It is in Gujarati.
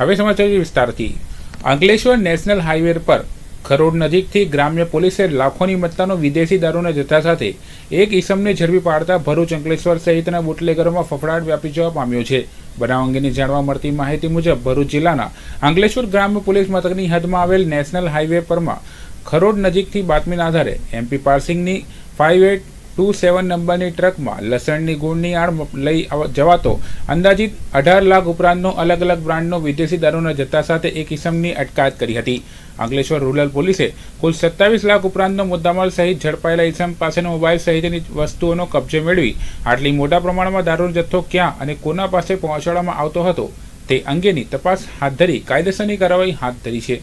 હવે સમાચાર વિસ્તારથી અંકલેશ્વર નેશનલ હાઈવે પર ખરોડ નજીકથી ગ્રામ્ય પોલીસે લાખોની મત્તાનો વિદેશી દારૂના જથ્થા સાથે એક ઈસમને ઝડપી પાડતા ભરૂચ અંકલેશ્વર સહિતના બુટલેગરોમાં ફફડાટ વ્યાપી જવા પામ્યો છે બનાવ અંગેની જાણવા મળતી માહિતી મુજબ ભરૂચ જિલ્લાના અંકલેશ્વર ગ્રામ્ય પોલીસ મથકની હદમાં આવેલ નેશનલ હાઈવે પરમાં ખરોડ નજીકથી બાતમીના આધારે એમપી પાર્સિંગની ફાઇવ એટ ટુ સેવન નંબરની ટ્રકમાં લસણની ગુણની આડ લઈ જવાતો અંદાજિત અઢાર લાખ ઉપરાંતનો અલગ અલગ બ્રાન્ડનો વિદેશી દારૂના જથ્થા સાથે એક ઇસમની અટકાયત કરી હતી અંકલેશ્વર રૂરલ પોલીસે કુલ સત્તાવીસ લાખ ઉપરાંતનો મુદ્દામાલ સહિત ઝડપાયેલા ઇસમ પાસેનો મોબાઈલ સહિતની વસ્તુઓનો કબજે મેળવી આટલી મોટા પ્રમાણમાં દારૂનો જથ્થો ક્યાં અને કોના પાસે પહોંચાડવામાં આવતો હતો તે અંગેની તપાસ હાથ ધરી કાયદેસરની કાર્યવાહી હાથ ધરી છે